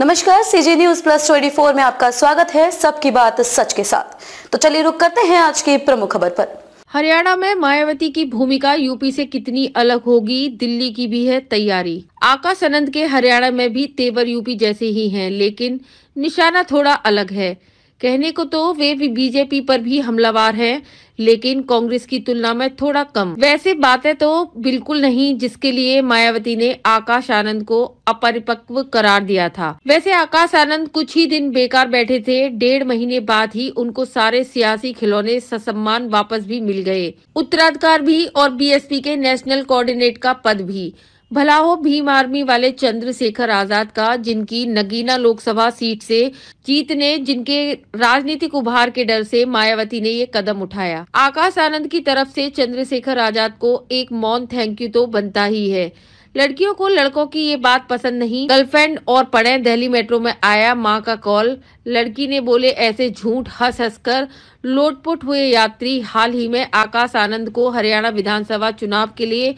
नमस्कार CG news plus 24 में आपका स्वागत है सबकी बात सच के साथ तो चलिए रुक करते हैं आज की प्रमुख खबर पर हरियाणा में मायावती की भूमिका यूपी से कितनी अलग होगी दिल्ली की भी है तैयारी आकाश अनंत के हरियाणा में भी तेवर यूपी जैसे ही हैं लेकिन निशाना थोड़ा अलग है कहने को तो वे भी बीजेपी पर भी हमलावार हैं लेकिन कांग्रेस की तुलना में थोड़ा कम वैसे बातें तो बिल्कुल नहीं जिसके लिए मायावती ने आकाश आनंद को अपरिपक्व करार दिया था वैसे आकाश आनंद कुछ ही दिन बेकार बैठे थे डेढ़ महीने बाद ही उनको सारे सियासी खिलौने ससम्मान वापस भी मिल गए उत्तराधिकार भी और बी के नेशनल कोर्डिनेट का पद भी भला हो भीम आर्मी वाले चंद्रशेखर आजाद का जिनकी नगीना लोकसभा सीट से जीत ने जिनके राजनीतिक उभार के डर से मायावती ने ये कदम उठाया आकाश आनंद की तरफ से चंद्रशेखर आजाद को एक मौन थैंक यू तो बनता ही है लड़कियों को लड़कों की ये बात पसंद नहीं गर्लफ्रेंड और पड़े दिल्ली मेट्रो में आया माँ का कॉल लड़की ने बोले ऐसे झूठ हंस हंस कर लोटपुट हुए यात्री हाल ही में आकाश आनंद को हरियाणा विधानसभा चुनाव के लिए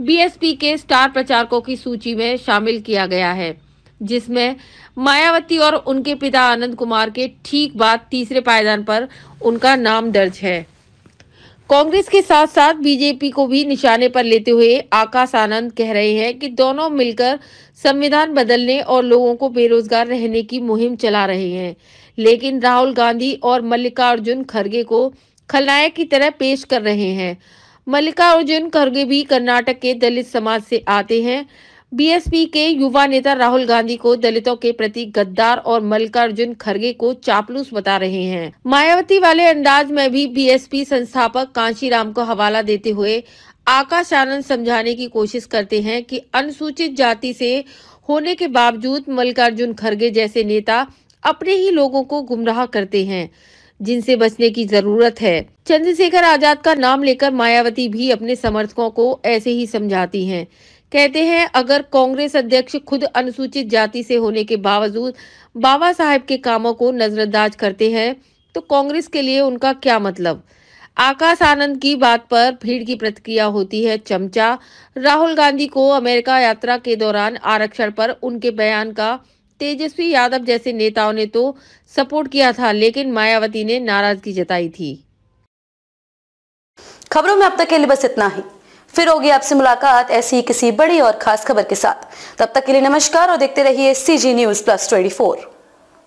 बीएसपी के स्टार प्रचारकों की सूची में शामिल किया गया है जिसमें मायावती और उनके पिता आनंद कुमार के ठीक बाद तीसरे पायदान पर उनका नाम दर्ज है कांग्रेस के साथ साथ बीजेपी को भी निशाने पर लेते हुए आकाश आनंद कह रहे हैं कि दोनों मिलकर संविधान बदलने और लोगों को बेरोजगार रहने की मुहिम चला रहे हैं लेकिन राहुल गांधी और मल्लिकार्जुन खड़गे को खलनायक की तरह पेश कर रहे हैं मल्लिकार्जुन खड़गे भी कर्नाटक के दलित समाज से आते हैं बीएसपी के युवा नेता राहुल गांधी को दलितों के प्रति गद्दार और मल्लिकार्जुन खड़गे को चापलूस बता रहे हैं मायावती वाले अंदाज में भी बीएसपी संस्थापक कांशीराम को हवाला देते हुए आकाश आनंद समझाने की कोशिश करते हैं कि अनुसूचित जाति से होने के बावजूद मल्लिकार्जुन खड़गे जैसे नेता अपने ही लोगों को गुमराह करते हैं जिनसे बचने की जरूरत है चंद्रशेखर आजाद का नाम लेकर मायावती भी अपने समर्थकों को ऐसे ही समझाती हैं कहते हैं अगर कांग्रेस अध्यक्ष खुद अनुसूचित जाति से होने के बावजूद बाबा साहेब के कामों को नजरअंदाज करते हैं तो कांग्रेस के लिए उनका क्या मतलब आकाश आनंद की बात पर भीड़ की प्रतिक्रिया होती है चमचा राहुल गांधी को अमेरिका यात्रा के दौरान आरक्षण पर उनके बयान का तेजस्वी यादव जैसे नेताओं ने तो सपोर्ट किया था लेकिन मायावती ने नाराजगी जताई थी खबरों में अब तक के लिए बस इतना ही फिर होगी आपसे मुलाकात ऐसी किसी बड़ी और खास खबर के साथ तब तक के लिए नमस्कार और देखते रहिए C G news plus twenty